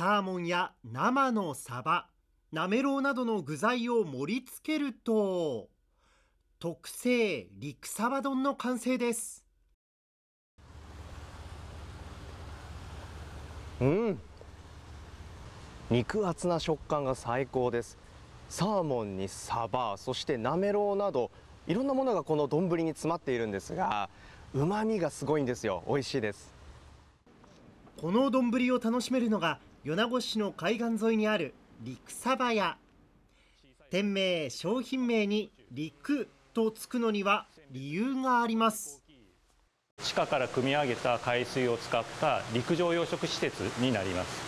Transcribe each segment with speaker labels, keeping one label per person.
Speaker 1: サーモンや生のサバ、なめろうなどの具材を盛り付けると、特製陸サバ丼の完成です。うん、肉厚な食感が最高です。サーモンにサバ、そしてなめろうなど、いろんなものがこの丼に詰まっているんですが、旨味がすごいんですよ。美味しいです。この丼を楽しめるのが米子市の海岸沿いにある陸サバ屋店名商品名に陸とつくのには理由があります
Speaker 2: 地下から汲み上げた海水を使った陸上養殖施設になります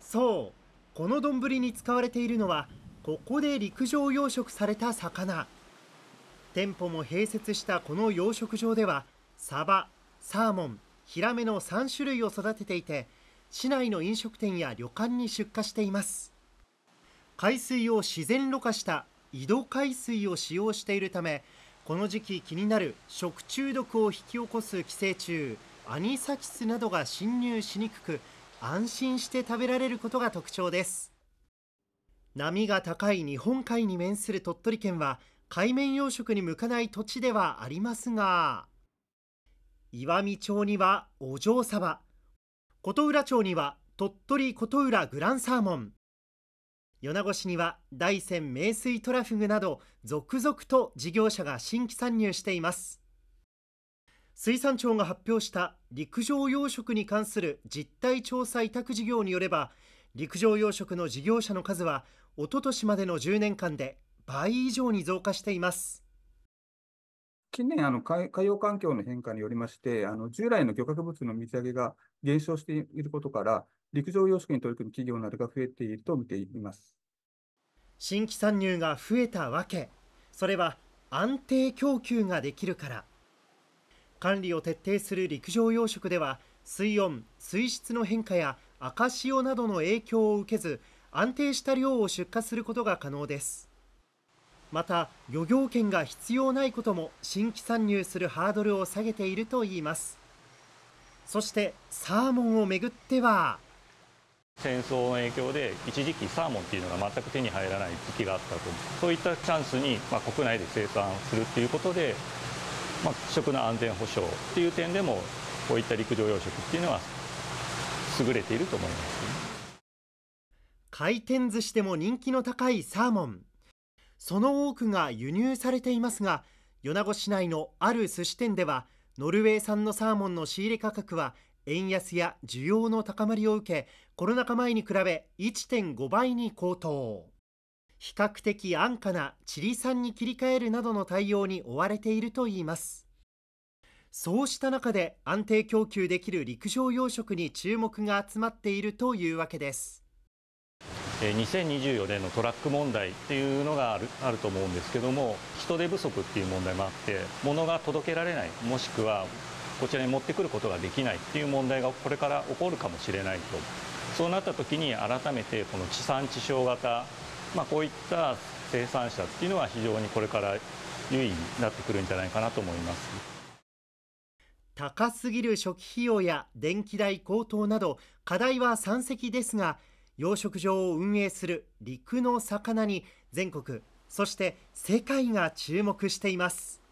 Speaker 1: そうこの丼に使われているのはここで陸上養殖された魚店舗も併設したこの養殖場ではサバサーモンヒラメの3種類を育てていて市内の飲食店や旅館に出荷しています海水を自然ろ過した井戸海水を使用しているためこの時期気になる食中毒を引き起こす寄生虫アニサキスなどが侵入しにくく安心して食べられることが特徴です波が高い日本海に面する鳥取県は海面養殖に向かない土地ではありますが岩見町にはお嬢様琴浦町には鳥取琴浦グランサーモン米子市には大山名水トラフグなど続々と事業者が新規参入しています水産庁が発表した陸上養殖に関する実態調査委託事業によれば陸上養殖の事業者の数はおととしまでの10年間で倍以上に増加しています近年あの海、海洋環境の変化によりまして、あの従来の漁獲物の水揚げが減少していることから、陸上養殖に取り組む企業などが増えていると見ています新規参入が増えたわけ、それは安定供給ができるから。管理を徹底する陸上養殖では、水温、水質の変化や赤潮などの影響を受けず、安定した量を出荷することが可能です。また漁業権が必要ないことも新規参入するハードルを下げているといいますそしてサーモンをめぐっては
Speaker 2: 戦争の影響で一時期サーモンっていうのが全く手に入らない時期があったとそういったチャンスに、ま国内で生産するっていうことで、ま食の安全保障っていう点でもこういった陸上養殖っていうのは優れていると思います、ね、
Speaker 1: 回転寿司でも人気の高いサーモンその多くが輸入されていますが米子市内のある寿司店ではノルウェー産のサーモンの仕入れ価格は円安や需要の高まりを受けコロナ禍前に比べ1.5倍に高騰比較的安価なチリ産に切り替えるなどの対応に追われているといいますそうした中で安定供給できる陸上養殖に注目が集まっているというわけです
Speaker 2: 2024年のトラック問題っていうのがあるあると思うんですけども人手不足っていう問題もあって物が届けられないもしくはこちらに持ってくることができないっていう問題がこれから起こるかもしれないとそうなった時に改めてこの地産地消型、まあ、こういった生産者っていうのは非常にこれから優位になってくるんじゃないかなと思います
Speaker 1: 高すぎる初期費用や電気代高騰など課題は山積ですが養殖場を運営する陸の魚に全国そして世界が注目しています。